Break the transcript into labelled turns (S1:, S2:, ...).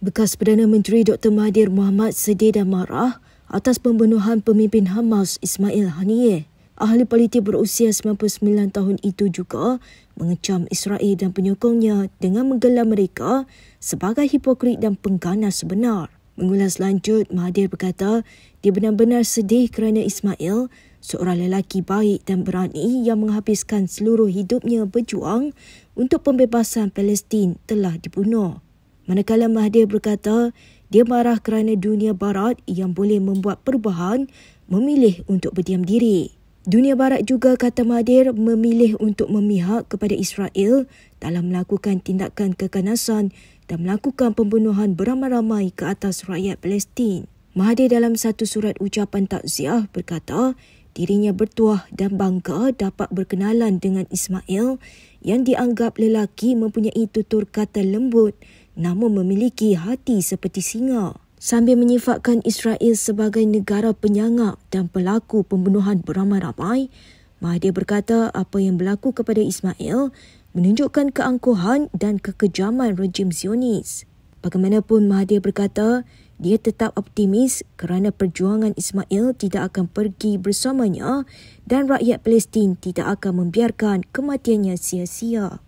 S1: Bekas Perdana Menteri Dr. Mahathir Mohamad sedih dan marah atas pembunuhan pemimpin Hamas Ismail Haniyeh. Ahli politik berusia 99 tahun itu juga mengecam Israel dan penyokongnya dengan menggelar mereka sebagai hipokrit dan pengganas sebenar. Mengulas lanjut, Mahathir berkata dia benar-benar sedih kerana Ismail, seorang lelaki baik dan berani yang menghabiskan seluruh hidupnya berjuang untuk pembebasan Palestin telah dibunuh. Manakala Mahathir berkata, dia marah kerana dunia barat yang boleh membuat perubahan memilih untuk berdiam diri. Dunia barat juga kata Mahathir memilih untuk memihak kepada Israel dalam melakukan tindakan keganasan dan melakukan pembunuhan beramai-ramai ke atas rakyat Palestin. Mahathir dalam satu surat ucapan takziah berkata, dirinya bertuah dan bangga dapat berkenalan dengan Ismail yang dianggap lelaki mempunyai tutur kata lembut namun memiliki hati seperti singa. Sambil menyifatkan Israel sebagai negara penyangak dan pelaku pembunuhan beramai-ramai, Mahathir berkata apa yang berlaku kepada Ismail menunjukkan keangkuhan dan kekejaman rejim Zionis. Bagaimanapun Mahathir berkata, dia tetap optimis kerana perjuangan Ismail tidak akan pergi bersamanya dan rakyat Palestin tidak akan membiarkan kematiannya sia-sia.